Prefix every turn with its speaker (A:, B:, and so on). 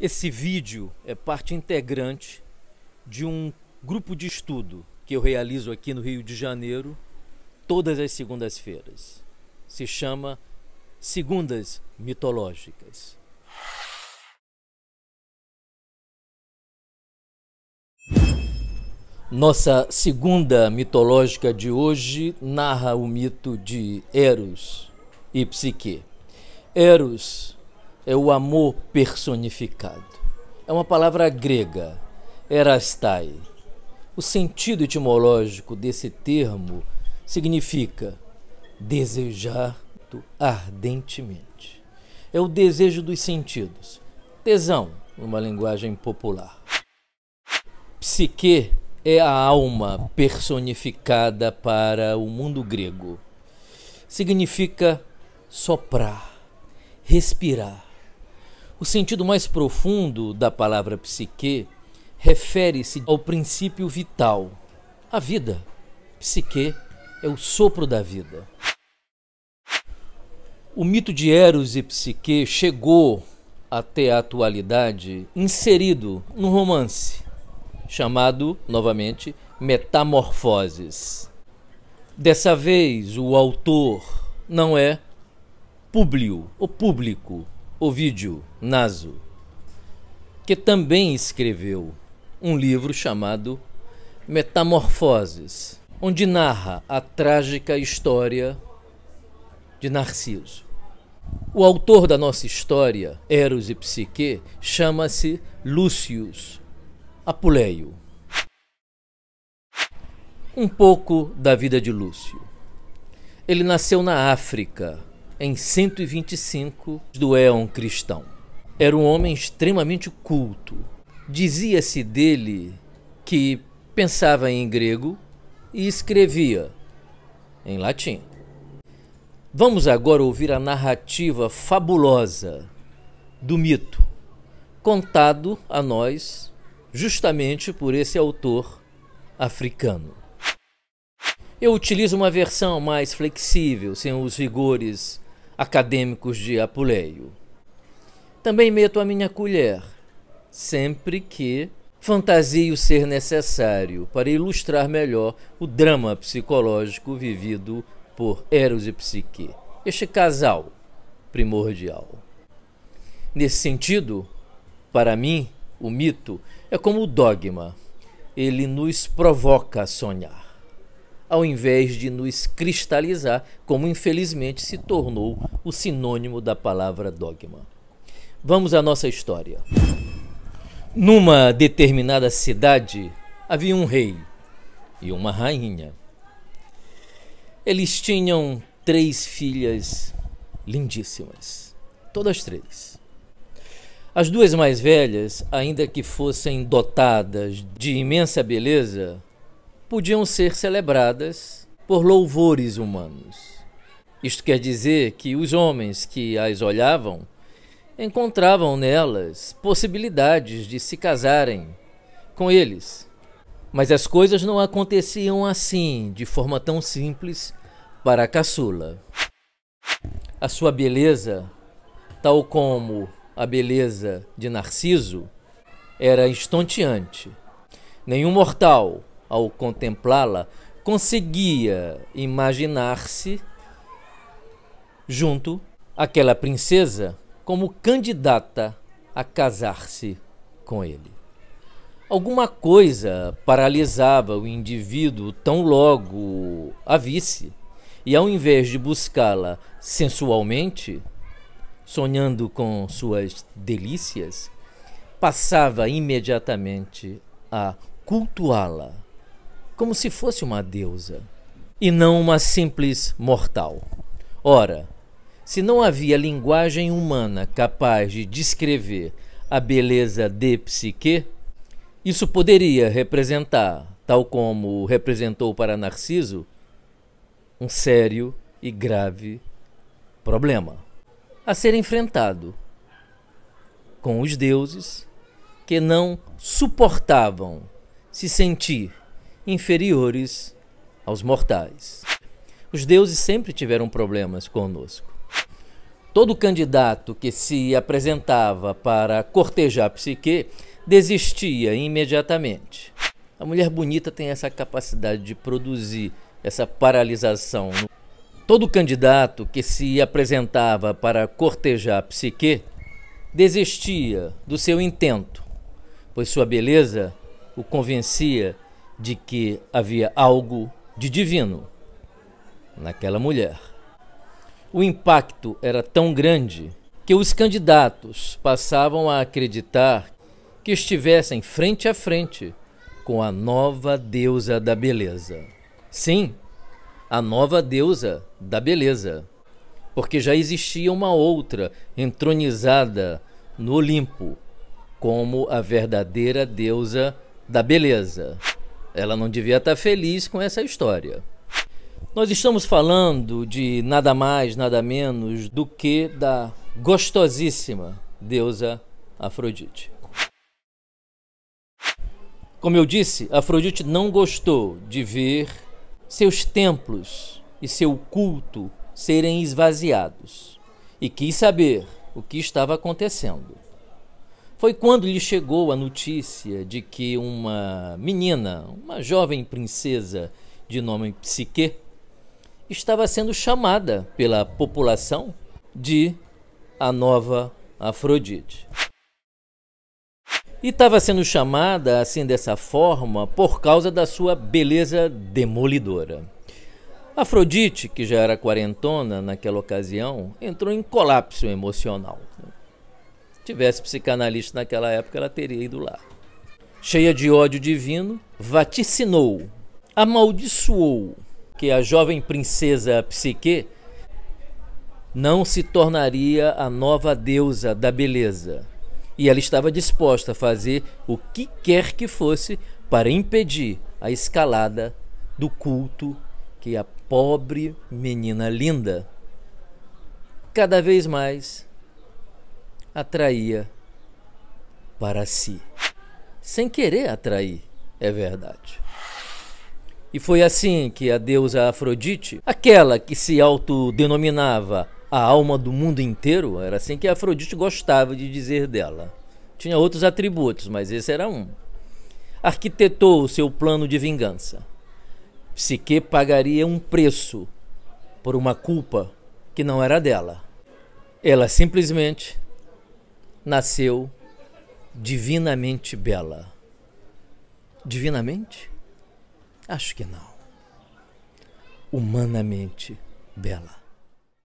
A: Esse vídeo é parte integrante de um grupo de estudo que eu realizo aqui no Rio de Janeiro todas as segundas-feiras. Se chama Segundas Mitológicas. Nossa segunda mitológica de hoje narra o mito de Eros e Psique. Eros é o amor personificado. É uma palavra grega, erastai. O sentido etimológico desse termo significa desejar ardentemente. É o desejo dos sentidos. Tesão, numa linguagem popular. Psique é a alma personificada para o mundo grego. Significa soprar, respirar o sentido mais profundo da palavra psique refere-se ao princípio vital, a vida. Psique é o sopro da vida. O mito de Eros e Psique chegou até a atualidade inserido num romance chamado, novamente, Metamorfoses. Dessa vez, o autor não é Públio, o público, vídeo Naso, que também escreveu um livro chamado Metamorfoses, onde narra a trágica história de Narciso. O autor da nossa história, Eros e Psique, chama-se Lúcio Apuleio. Um pouco da vida de Lúcio. Ele nasceu na África em 125 do Éon Cristão. Era um homem extremamente culto. Dizia-se dele que pensava em grego e escrevia em latim. Vamos agora ouvir a narrativa fabulosa do mito, contado a nós justamente por esse autor africano. Eu utilizo uma versão mais flexível, sem os rigores acadêmicos de Apuleio. Também meto a minha colher, sempre que fantasio ser necessário para ilustrar melhor o drama psicológico vivido por Eros e Psique, este casal primordial. Nesse sentido, para mim, o mito é como o dogma, ele nos provoca a sonhar ao invés de nos cristalizar, como infelizmente se tornou o sinônimo da palavra dogma. Vamos à nossa história. Numa determinada cidade havia um rei e uma rainha. Eles tinham três filhas lindíssimas, todas três. As duas mais velhas, ainda que fossem dotadas de imensa beleza, podiam ser celebradas por louvores humanos. Isto quer dizer que os homens que as olhavam encontravam nelas possibilidades de se casarem com eles. Mas as coisas não aconteciam assim, de forma tão simples, para a caçula. A sua beleza, tal como a beleza de Narciso, era estonteante. Nenhum mortal ao contemplá-la, conseguia imaginar-se junto àquela princesa como candidata a casar-se com ele. Alguma coisa paralisava o indivíduo tão logo a visse, e ao invés de buscá-la sensualmente, sonhando com suas delícias, passava imediatamente a cultuá-la como se fosse uma deusa e não uma simples mortal. Ora, se não havia linguagem humana capaz de descrever a beleza de Psique, isso poderia representar, tal como representou para Narciso, um sério e grave problema a ser enfrentado com os deuses que não suportavam se sentir inferiores aos mortais. Os deuses sempre tiveram problemas conosco. Todo candidato que se apresentava para cortejar Psique desistia imediatamente. A mulher bonita tem essa capacidade de produzir essa paralisação. Todo candidato que se apresentava para cortejar Psique desistia do seu intento, pois sua beleza o convencia de que havia algo de divino naquela mulher. O impacto era tão grande que os candidatos passavam a acreditar que estivessem frente a frente com a nova deusa da beleza. Sim, a nova deusa da beleza, porque já existia uma outra entronizada no Olimpo como a verdadeira deusa da beleza. Ela não devia estar tá feliz com essa história. Nós estamos falando de nada mais, nada menos do que da gostosíssima deusa Afrodite. Como eu disse, Afrodite não gostou de ver seus templos e seu culto serem esvaziados e quis saber o que estava acontecendo. Foi quando lhe chegou a notícia de que uma menina, uma jovem princesa de nome Psique, estava sendo chamada pela população de a nova Afrodite. E estava sendo chamada assim dessa forma por causa da sua beleza demolidora. Afrodite, que já era quarentona naquela ocasião, entrou em colapso emocional tivesse psicanalista naquela época, ela teria ido lá. Cheia de ódio divino, vaticinou, amaldiçoou que a jovem princesa Psique não se tornaria a nova deusa da beleza. E ela estava disposta a fazer o que quer que fosse para impedir a escalada do culto que a pobre menina linda cada vez mais atraía para si. Sem querer atrair, é verdade. E foi assim que a deusa Afrodite, aquela que se autodenominava a alma do mundo inteiro, era assim que Afrodite gostava de dizer dela. Tinha outros atributos, mas esse era um. Arquitetou o seu plano de vingança. Psique pagaria um preço por uma culpa que não era dela. Ela simplesmente nasceu divinamente bela. Divinamente? Acho que não. Humanamente bela.